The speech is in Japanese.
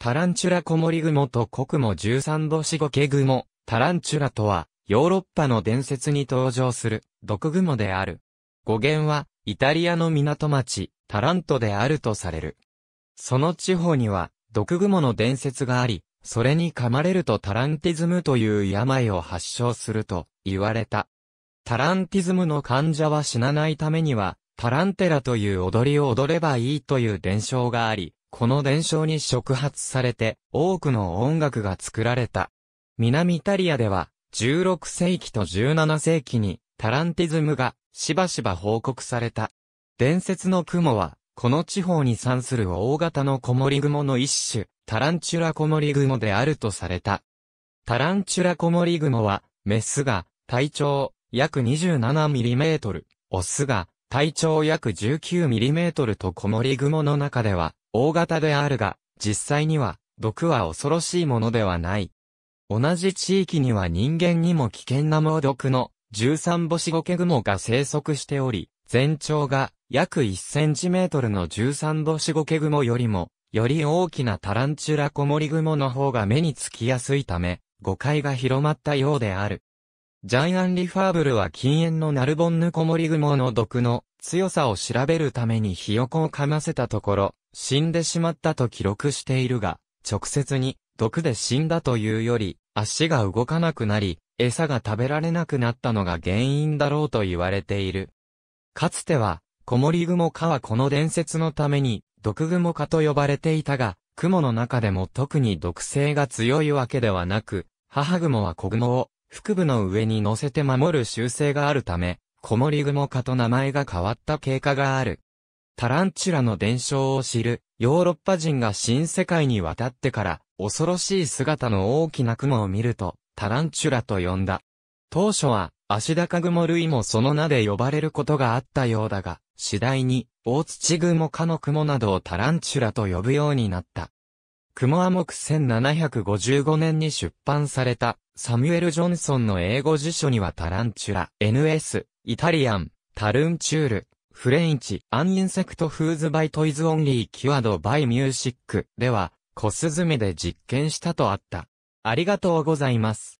タランチュラコモリグモとクモ13度シゴケグモ、タランチュラとは、ヨーロッパの伝説に登場する、毒グモである。語源は、イタリアの港町、タラントであるとされる。その地方には、毒グモの伝説があり、それに噛まれるとタランティズムという病を発症すると言われた。タランティズムの患者は死なないためには、タランテラという踊りを踊ればいいという伝承があり、この伝承に触発されて多くの音楽が作られた。南イタリアでは16世紀と17世紀にタランティズムがしばしば報告された。伝説の雲はこの地方に産する大型のコモリ雲の一種、タランチュラコモリ雲であるとされた。タランチュラコモリ雲は、メスが体長約2 7トル、オスが体長約1 9トルとコモリ雲の中では大型であるが、実際には、毒は恐ろしいものではない。同じ地域には人間にも危険な猛毒の13星ゴケグモが生息しており、全長が約1センチメートルの13星ゴケグモよりも、より大きなタランチュラコモリグモの方が目につきやすいため、誤解が広まったようである。ジャイアンリファーブルは禁煙のナルボンヌコモリグモの毒の強さを調べるためにひよこを噛ませたところ、死んでしまったと記録しているが、直接に毒で死んだというより、足が動かなくなり、餌が食べられなくなったのが原因だろうと言われている。かつては、コモリグモ科はこの伝説のために、毒グモ科と呼ばれていたが、雲の中でも特に毒性が強いわけではなく、母グモは子グモを腹部の上に乗せて守る習性があるため、コモリグモカと名前が変わった経過がある。タランチュラの伝承を知るヨーロッパ人が新世界に渡ってから恐ろしい姿の大きな雲を見るとタランチュラと呼んだ。当初はアシダカグモ類もその名で呼ばれることがあったようだが、次第に、大土モカの雲などをタランチュラと呼ぶようになった。雲は目1755年に出版された、サミュエル・ジョンソンの英語辞書にはタランチュラ、NS、イタリアン、タルンチュール、フレンチ、アンインセクトフーズバイトイズオンリーキュアドバイミューシックでは、コスズメで実験したとあった。ありがとうございます。